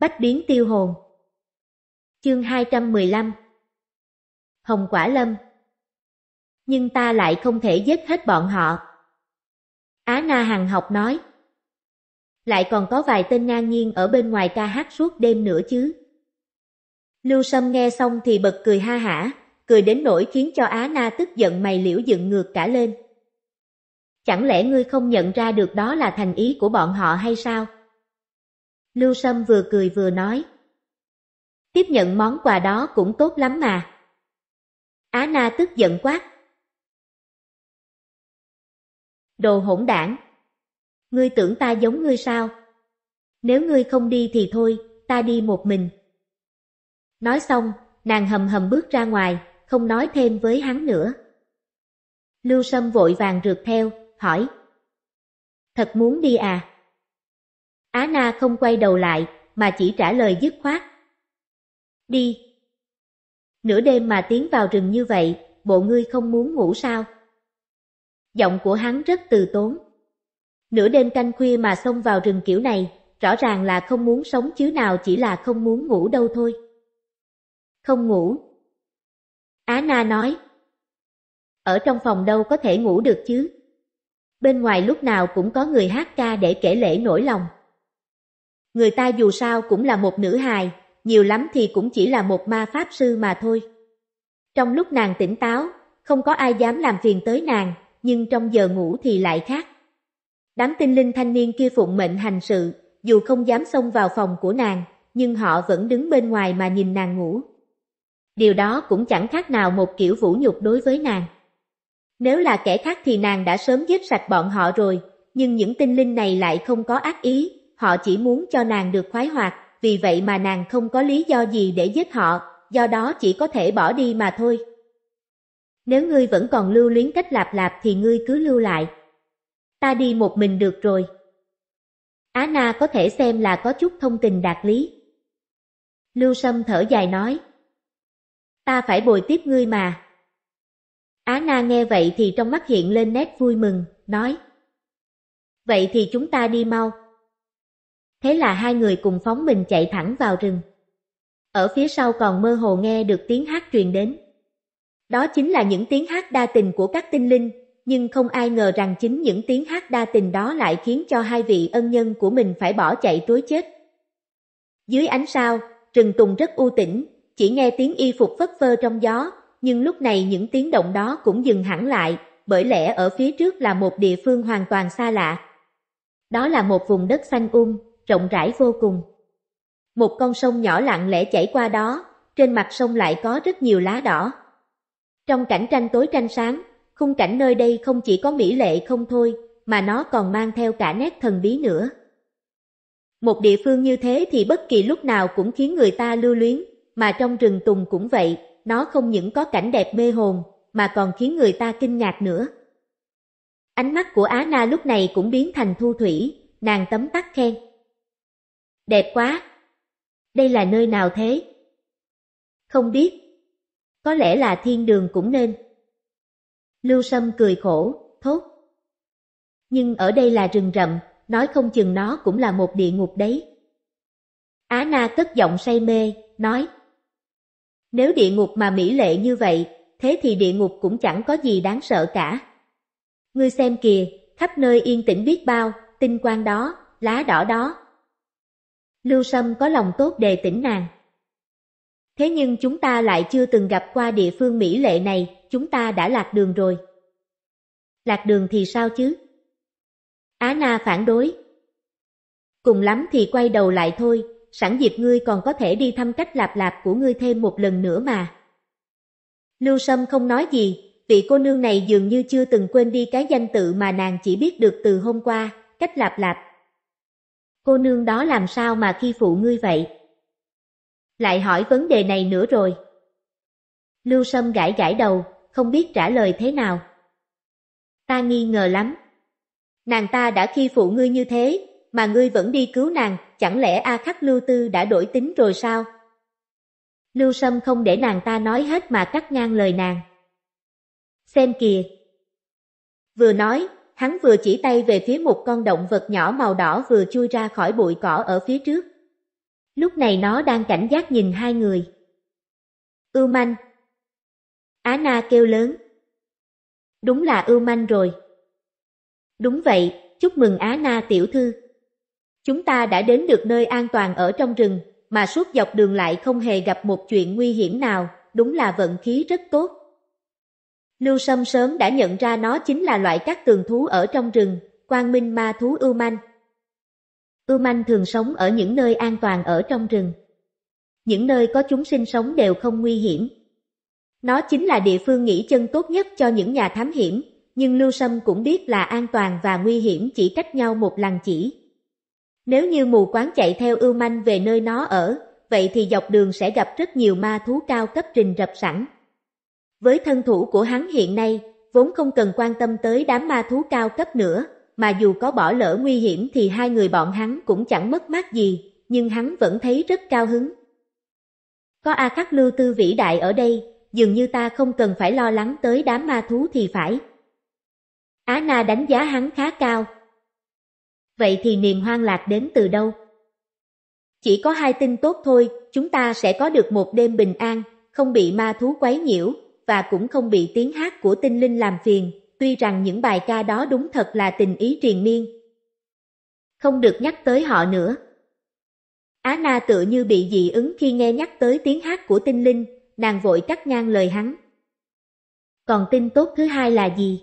Bách biến tiêu hồn Chương 215 Hồng quả lâm Nhưng ta lại không thể giết hết bọn họ. Á Na Hằng học nói Lại còn có vài tên ngang nhiên ở bên ngoài ca hát suốt đêm nữa chứ. Lưu Sâm nghe xong thì bật cười ha hả, cười đến nỗi khiến cho Á Na tức giận mày liễu dựng ngược cả lên. Chẳng lẽ ngươi không nhận ra được đó là thành ý của bọn họ hay sao? Lưu Sâm vừa cười vừa nói. Tiếp nhận món quà đó cũng tốt lắm mà. Á Na tức giận quát. Đồ hỗn đảng! Ngươi tưởng ta giống ngươi sao? Nếu ngươi không đi thì thôi, ta đi một mình. Nói xong, nàng hầm hầm bước ra ngoài, không nói thêm với hắn nữa. Lưu Sâm vội vàng rượt theo, hỏi. Thật muốn đi à? Á Na không quay đầu lại, mà chỉ trả lời dứt khoát. Đi. Nửa đêm mà tiến vào rừng như vậy, bộ ngươi không muốn ngủ sao? Giọng của hắn rất từ tốn. Nửa đêm canh khuya mà xông vào rừng kiểu này, rõ ràng là không muốn sống chứ nào chỉ là không muốn ngủ đâu thôi. Không ngủ. Á Na nói. Ở trong phòng đâu có thể ngủ được chứ. Bên ngoài lúc nào cũng có người hát ca để kể lễ nổi lòng. Người ta dù sao cũng là một nữ hài, nhiều lắm thì cũng chỉ là một ma pháp sư mà thôi. Trong lúc nàng tỉnh táo, không có ai dám làm phiền tới nàng, nhưng trong giờ ngủ thì lại khác. Đám tinh linh thanh niên kia phụng mệnh hành sự, dù không dám xông vào phòng của nàng, nhưng họ vẫn đứng bên ngoài mà nhìn nàng ngủ. Điều đó cũng chẳng khác nào một kiểu vũ nhục đối với nàng. Nếu là kẻ khác thì nàng đã sớm giết sạch bọn họ rồi, nhưng những tinh linh này lại không có ác ý, họ chỉ muốn cho nàng được khoái hoạt, vì vậy mà nàng không có lý do gì để giết họ, do đó chỉ có thể bỏ đi mà thôi. Nếu ngươi vẫn còn lưu luyến cách lạp lạp thì ngươi cứ lưu lại. Ta đi một mình được rồi. Á Na có thể xem là có chút thông tình đạt lý. Lưu Sâm thở dài nói. Ta phải bồi tiếp ngươi mà. Á Na nghe vậy thì trong mắt hiện lên nét vui mừng, nói. Vậy thì chúng ta đi mau, Thế là hai người cùng phóng mình chạy thẳng vào rừng. Ở phía sau còn mơ hồ nghe được tiếng hát truyền đến. Đó chính là những tiếng hát đa tình của các tinh linh, nhưng không ai ngờ rằng chính những tiếng hát đa tình đó lại khiến cho hai vị ân nhân của mình phải bỏ chạy trối chết. Dưới ánh sao, rừng tùng rất u tĩnh, chỉ nghe tiếng y phục phất phơ trong gió, nhưng lúc này những tiếng động đó cũng dừng hẳn lại, bởi lẽ ở phía trước là một địa phương hoàn toàn xa lạ. Đó là một vùng đất xanh um, rộng rãi vô cùng. Một con sông nhỏ lặng lẽ chảy qua đó, trên mặt sông lại có rất nhiều lá đỏ. Trong cảnh tranh tối tranh sáng, khung cảnh nơi đây không chỉ có mỹ lệ không thôi, mà nó còn mang theo cả nét thần bí nữa. Một địa phương như thế thì bất kỳ lúc nào cũng khiến người ta lưu luyến, mà trong rừng tùng cũng vậy, nó không những có cảnh đẹp mê hồn, mà còn khiến người ta kinh ngạc nữa. Ánh mắt của Á Na lúc này cũng biến thành thu thủy, nàng tấm tắc khen. Đẹp quá! Đây là nơi nào thế? Không biết. Có lẽ là thiên đường cũng nên. Lưu Sâm cười khổ, thốt. Nhưng ở đây là rừng rậm, nói không chừng nó cũng là một địa ngục đấy. Á Na cất giọng say mê, nói. Nếu địa ngục mà mỹ lệ như vậy, thế thì địa ngục cũng chẳng có gì đáng sợ cả. Ngươi xem kìa, khắp nơi yên tĩnh biết bao, tinh quang đó, lá đỏ đó, Lưu Sâm có lòng tốt đề tỉnh nàng. Thế nhưng chúng ta lại chưa từng gặp qua địa phương Mỹ lệ này, chúng ta đã lạc đường rồi. Lạc đường thì sao chứ? Á Na phản đối. Cùng lắm thì quay đầu lại thôi, sẵn dịp ngươi còn có thể đi thăm cách lạp lạp của ngươi thêm một lần nữa mà. Lưu Sâm không nói gì, vị cô nương này dường như chưa từng quên đi cái danh tự mà nàng chỉ biết được từ hôm qua, cách lạp lạp cô nương đó làm sao mà khi phụ ngươi vậy? Lại hỏi vấn đề này nữa rồi. Lưu Sâm gãi gãi đầu, không biết trả lời thế nào. Ta nghi ngờ lắm. Nàng ta đã khi phụ ngươi như thế, mà ngươi vẫn đi cứu nàng, chẳng lẽ A Khắc Lưu Tư đã đổi tính rồi sao? Lưu Sâm không để nàng ta nói hết mà cắt ngang lời nàng. Xem kìa. Vừa nói, hắn vừa chỉ tay về phía một con động vật nhỏ màu đỏ vừa chui ra khỏi bụi cỏ ở phía trước. Lúc này nó đang cảnh giác nhìn hai người. Ưu manh. Á na kêu lớn. Đúng là ưu manh rồi. Đúng vậy, chúc mừng Á na tiểu thư. Chúng ta đã đến được nơi an toàn ở trong rừng, mà suốt dọc đường lại không hề gặp một chuyện nguy hiểm nào, đúng là vận khí rất tốt. Lưu Sâm sớm đã nhận ra nó chính là loại các tường thú ở trong rừng, quang minh ma thú ưu manh. Ưu manh thường sống ở những nơi an toàn ở trong rừng. Những nơi có chúng sinh sống đều không nguy hiểm. Nó chính là địa phương nghỉ chân tốt nhất cho những nhà thám hiểm, nhưng Lưu Sâm cũng biết là an toàn và nguy hiểm chỉ cách nhau một làng chỉ. Nếu như mù quáng chạy theo ưu manh về nơi nó ở, vậy thì dọc đường sẽ gặp rất nhiều ma thú cao cấp trình rập sẵn, với thân thủ của hắn hiện nay, vốn không cần quan tâm tới đám ma thú cao cấp nữa, mà dù có bỏ lỡ nguy hiểm thì hai người bọn hắn cũng chẳng mất mát gì, nhưng hắn vẫn thấy rất cao hứng. Có A Khắc Lưu Tư vĩ đại ở đây, dường như ta không cần phải lo lắng tới đám ma thú thì phải. Á Na đánh giá hắn khá cao. Vậy thì niềm hoang lạc đến từ đâu? Chỉ có hai tin tốt thôi, chúng ta sẽ có được một đêm bình an, không bị ma thú quấy nhiễu, và cũng không bị tiếng hát của tinh linh làm phiền, tuy rằng những bài ca đó đúng thật là tình ý triền miên. Không được nhắc tới họ nữa. Á Na tựa như bị dị ứng khi nghe nhắc tới tiếng hát của tinh linh, nàng vội cắt ngang lời hắn. Còn tin tốt thứ hai là gì?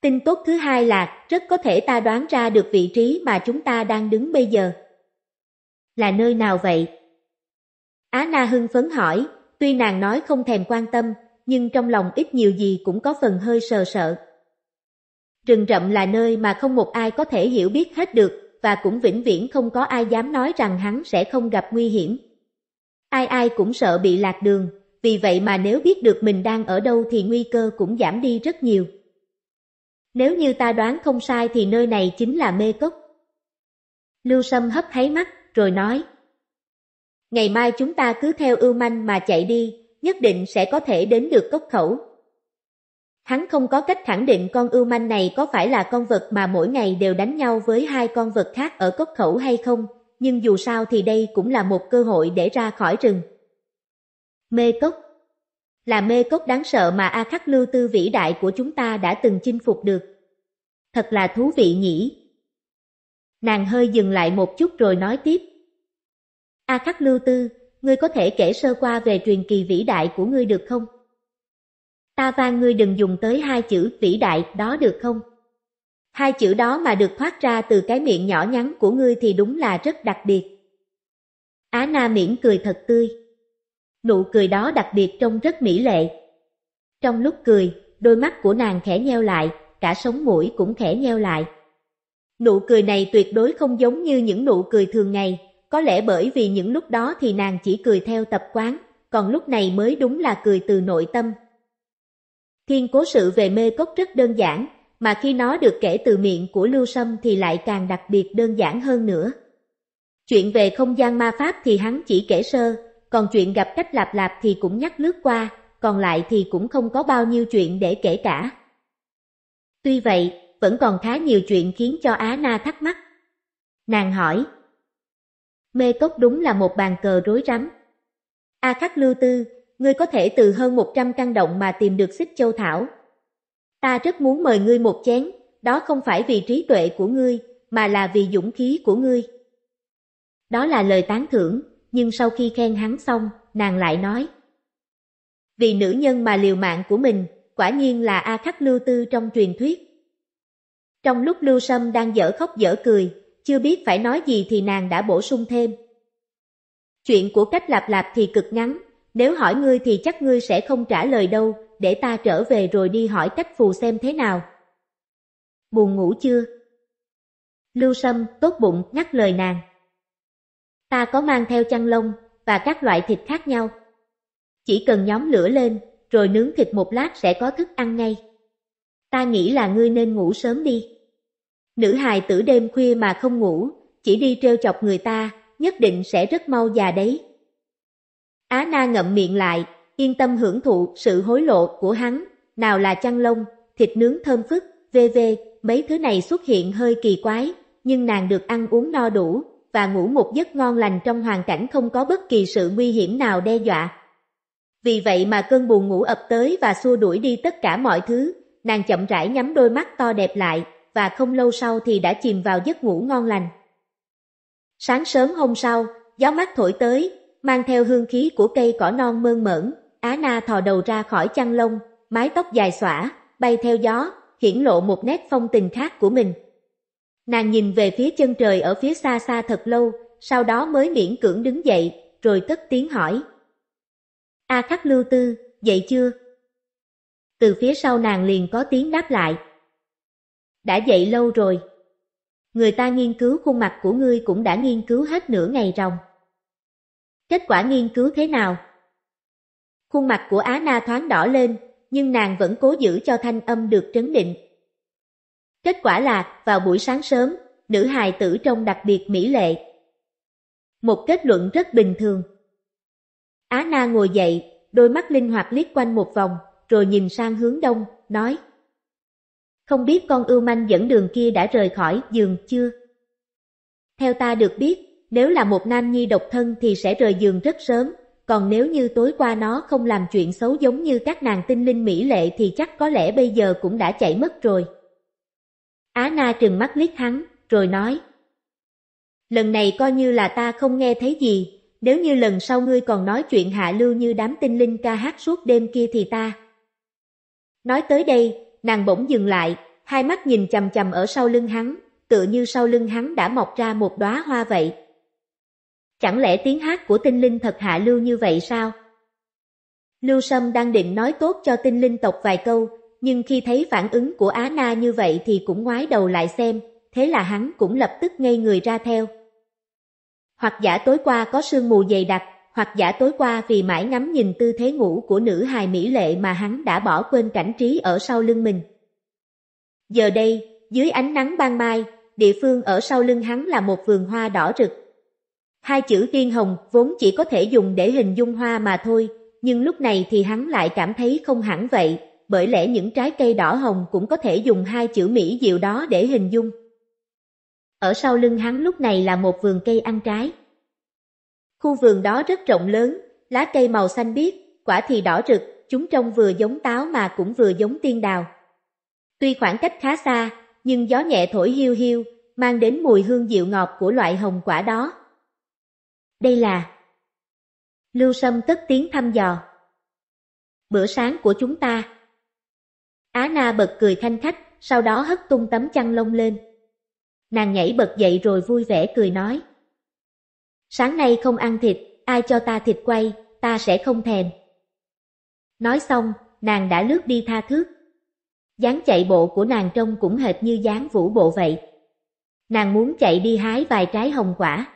Tin tốt thứ hai là rất có thể ta đoán ra được vị trí mà chúng ta đang đứng bây giờ. Là nơi nào vậy? Á Na hưng phấn hỏi, Tuy nàng nói không thèm quan tâm, nhưng trong lòng ít nhiều gì cũng có phần hơi sờ sợ. Rừng rậm là nơi mà không một ai có thể hiểu biết hết được, và cũng vĩnh viễn không có ai dám nói rằng hắn sẽ không gặp nguy hiểm. Ai ai cũng sợ bị lạc đường, vì vậy mà nếu biết được mình đang ở đâu thì nguy cơ cũng giảm đi rất nhiều. Nếu như ta đoán không sai thì nơi này chính là mê cốc. Lưu Sâm hấp háy mắt, rồi nói, Ngày mai chúng ta cứ theo ưu manh mà chạy đi, nhất định sẽ có thể đến được cốc khẩu. Hắn không có cách khẳng định con ưu manh này có phải là con vật mà mỗi ngày đều đánh nhau với hai con vật khác ở cốc khẩu hay không, nhưng dù sao thì đây cũng là một cơ hội để ra khỏi rừng. Mê cốc Là mê cốc đáng sợ mà A Khắc Lưu Tư vĩ đại của chúng ta đã từng chinh phục được. Thật là thú vị nhỉ. Nàng hơi dừng lại một chút rồi nói tiếp. A Khắc Lưu Tư, ngươi có thể kể sơ qua về truyền kỳ vĩ đại của ngươi được không? Ta van ngươi đừng dùng tới hai chữ vĩ đại đó được không? Hai chữ đó mà được thoát ra từ cái miệng nhỏ nhắn của ngươi thì đúng là rất đặc biệt. Á Na miễn cười thật tươi. Nụ cười đó đặc biệt trông rất mỹ lệ. Trong lúc cười, đôi mắt của nàng khẽ nheo lại, cả sống mũi cũng khẽ nheo lại. Nụ cười này tuyệt đối không giống như những nụ cười thường ngày, có lẽ bởi vì những lúc đó thì nàng chỉ cười theo tập quán, còn lúc này mới đúng là cười từ nội tâm. Thiên cố sự về mê cốc rất đơn giản, mà khi nó được kể từ miệng của Lưu Sâm thì lại càng đặc biệt đơn giản hơn nữa. Chuyện về không gian ma pháp thì hắn chỉ kể sơ, còn chuyện gặp cách lạp lạp thì cũng nhắc lướt qua, còn lại thì cũng không có bao nhiêu chuyện để kể cả. Tuy vậy, vẫn còn khá nhiều chuyện khiến cho Á Na thắc mắc. Nàng hỏi, Mê Cốc đúng là một bàn cờ rối rắm. A Khắc Lưu Tư, ngươi có thể từ hơn 100 căn động mà tìm được xích châu thảo. Ta rất muốn mời ngươi một chén, đó không phải vì trí tuệ của ngươi, mà là vì dũng khí của ngươi. Đó là lời tán thưởng, nhưng sau khi khen hắn xong, nàng lại nói. Vì nữ nhân mà liều mạng của mình, quả nhiên là A Khắc Lưu Tư trong truyền thuyết. Trong lúc Lưu Sâm đang dở khóc dở cười, chưa biết phải nói gì thì nàng đã bổ sung thêm. Chuyện của cách lạp lạp thì cực ngắn, nếu hỏi ngươi thì chắc ngươi sẽ không trả lời đâu, để ta trở về rồi đi hỏi cách phù xem thế nào. Buồn ngủ chưa? Lưu Sâm tốt bụng nhắc lời nàng. Ta có mang theo chăn lông và các loại thịt khác nhau. Chỉ cần nhóm lửa lên, rồi nướng thịt một lát sẽ có thức ăn ngay. Ta nghĩ là ngươi nên ngủ sớm đi. Nữ hài tử đêm khuya mà không ngủ, chỉ đi treo chọc người ta, nhất định sẽ rất mau già đấy. Á na ngậm miệng lại, yên tâm hưởng thụ sự hối lộ của hắn, nào là chăn lông, thịt nướng thơm phức, v v mấy thứ này xuất hiện hơi kỳ quái, nhưng nàng được ăn uống no đủ, và ngủ một giấc ngon lành trong hoàn cảnh không có bất kỳ sự nguy hiểm nào đe dọa. Vì vậy mà cơn buồn ngủ ập tới và xua đuổi đi tất cả mọi thứ, nàng chậm rãi nhắm đôi mắt to đẹp lại, và không lâu sau thì đã chìm vào giấc ngủ ngon lành. Sáng sớm hôm sau, gió mát thổi tới, mang theo hương khí của cây cỏ non mơn mởn, Á Na thò đầu ra khỏi chăn lông, mái tóc dài xõa, bay theo gió, hiển lộ một nét phong tình khác của mình. Nàng nhìn về phía chân trời ở phía xa xa thật lâu, sau đó mới miễn cưỡng đứng dậy, rồi tất tiếng hỏi. A à khắc lưu tư, dậy chưa? Từ phía sau nàng liền có tiếng đáp lại đã dậy lâu rồi. Người ta nghiên cứu khuôn mặt của ngươi cũng đã nghiên cứu hết nửa ngày ròng. Kết quả nghiên cứu thế nào? Khuôn mặt của Á Na thoáng đỏ lên, nhưng nàng vẫn cố giữ cho thanh âm được trấn định. Kết quả là, vào buổi sáng sớm, nữ hài tử trông đặc biệt mỹ lệ. Một kết luận rất bình thường. Á Na ngồi dậy, đôi mắt linh hoạt liếc quanh một vòng, rồi nhìn sang hướng đông, nói. Không biết con ưu manh dẫn đường kia đã rời khỏi giường chưa? Theo ta được biết, nếu là một nam nhi độc thân thì sẽ rời giường rất sớm, còn nếu như tối qua nó không làm chuyện xấu giống như các nàng tinh linh mỹ lệ thì chắc có lẽ bây giờ cũng đã chạy mất rồi. Á Na trừng mắt liếc hắn, rồi nói. Lần này coi như là ta không nghe thấy gì, nếu như lần sau ngươi còn nói chuyện hạ lưu như đám tinh linh ca hát suốt đêm kia thì ta. Nói tới đây, nàng bỗng dừng lại, hai mắt nhìn chầm chầm ở sau lưng hắn, tựa như sau lưng hắn đã mọc ra một đóa hoa vậy. Chẳng lẽ tiếng hát của tinh linh thật hạ lưu như vậy sao? Lưu Sâm đang định nói tốt cho tinh linh tộc vài câu, nhưng khi thấy phản ứng của Á Na như vậy thì cũng ngoái đầu lại xem, thế là hắn cũng lập tức ngây người ra theo. Hoặc giả tối qua có sương mù dày đặc, hoặc giả tối qua vì mãi ngắm nhìn tư thế ngủ của nữ hài mỹ lệ mà hắn đã bỏ quên cảnh trí ở sau lưng mình. Giờ đây, dưới ánh nắng ban mai, địa phương ở sau lưng hắn là một vườn hoa đỏ rực. Hai chữ tiên hồng vốn chỉ có thể dùng để hình dung hoa mà thôi, nhưng lúc này thì hắn lại cảm thấy không hẳn vậy, bởi lẽ những trái cây đỏ hồng cũng có thể dùng hai chữ mỹ diệu đó để hình dung. Ở sau lưng hắn lúc này là một vườn cây ăn trái. Khu vườn đó rất rộng lớn, lá cây màu xanh biếc, quả thì đỏ rực, chúng trông vừa giống táo mà cũng vừa giống tiên đào. Tuy khoảng cách khá xa, nhưng gió nhẹ thổi hiu hiu, mang đến mùi hương dịu ngọt của loại hồng quả đó. Đây là Lưu Sâm tất tiếng thăm dò. Bữa sáng của chúng ta. Á Na bật cười thanh khách, sau đó hất tung tấm chăn lông lên. Nàng nhảy bật dậy rồi vui vẻ cười nói. Sáng nay không ăn thịt, ai cho ta thịt quay, ta sẽ không thèm. Nói xong, nàng đã lướt đi tha thước. dáng chạy bộ của nàng trông cũng hệt như dáng vũ bộ vậy. Nàng muốn chạy đi hái vài trái hồng quả.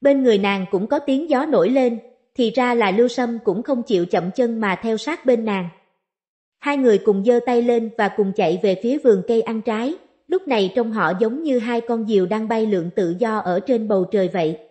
Bên người nàng cũng có tiếng gió nổi lên, thì ra là Lưu Sâm cũng không chịu chậm chân mà theo sát bên nàng. Hai người cùng giơ tay lên và cùng chạy về phía vườn cây ăn trái, lúc này trong họ giống như hai con diều đang bay lượn tự do ở trên bầu trời vậy.